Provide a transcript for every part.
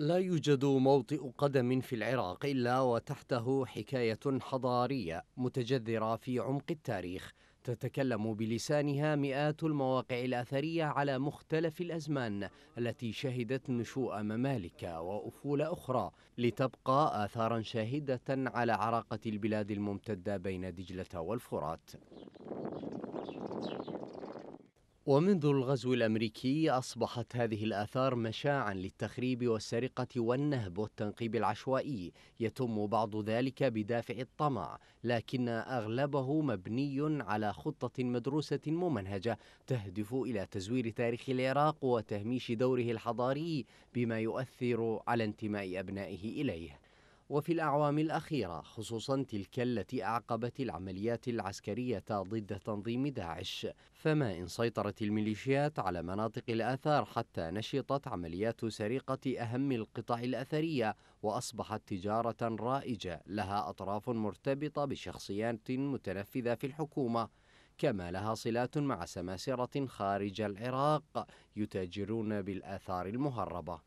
لا يوجد موطئ قدم في العراق إلا وتحته حكاية حضارية متجذرة في عمق التاريخ تتكلم بلسانها مئات المواقع الأثرية على مختلف الأزمان التي شهدت نشوء ممالك وأفول أخرى لتبقى آثارا شاهدة على عراقة البلاد الممتدة بين دجلة والفرات ومنذ الغزو الامريكي اصبحت هذه الاثار مشاعا للتخريب والسرقه والنهب والتنقيب العشوائي يتم بعض ذلك بدافع الطمع لكن اغلبه مبني على خطه مدروسه ممنهجه تهدف الى تزوير تاريخ العراق وتهميش دوره الحضاري بما يؤثر على انتماء ابنائه اليه وفي الأعوام الأخيرة خصوصا تلك التي أعقبت العمليات العسكرية ضد تنظيم داعش فما إن سيطرت الميليشيات على مناطق الآثار حتى نشطت عمليات سرقة أهم القطع الأثرية وأصبحت تجارة رائجة لها أطراف مرتبطة بشخصيات متنفذة في الحكومة كما لها صلات مع سماسرة خارج العراق يتاجرون بالآثار المهربة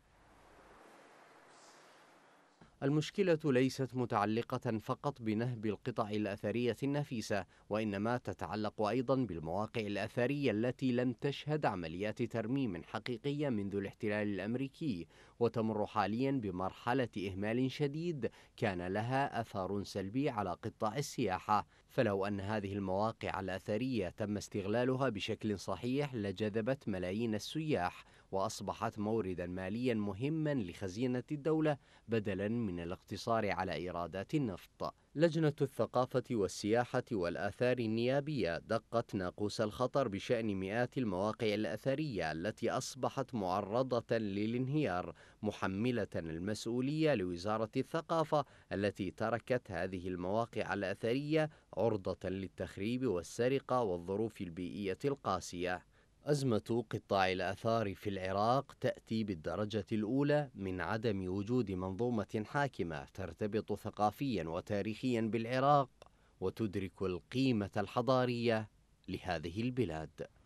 المشكلة ليست متعلقة فقط بنهب القطع الأثرية النفيسة، وإنما تتعلق أيضا بالمواقع الأثرية التي لم تشهد عمليات ترميم حقيقية منذ الاحتلال الأمريكي، وتمر حاليا بمرحلة إهمال شديد كان لها أثار سلبي على قطاع السياحة، فلو أن هذه المواقع الأثرية تم استغلالها بشكل صحيح لجذبت ملايين السياح، وأصبحت موردا ماليا مهما لخزينة الدولة بدلا من الاقتصار على إيرادات النفط لجنة الثقافة والسياحة والآثار النيابية دقت ناقوس الخطر بشأن مئات المواقع الأثرية التي أصبحت معرضة للانهيار محملة المسؤولية لوزارة الثقافة التي تركت هذه المواقع الأثرية عرضة للتخريب والسرقة والظروف البيئية القاسية أزمة قطاع الآثار في العراق تأتي بالدرجة الأولى من عدم وجود منظومة حاكمة ترتبط ثقافيا وتاريخيا بالعراق وتدرك القيمة الحضارية لهذه البلاد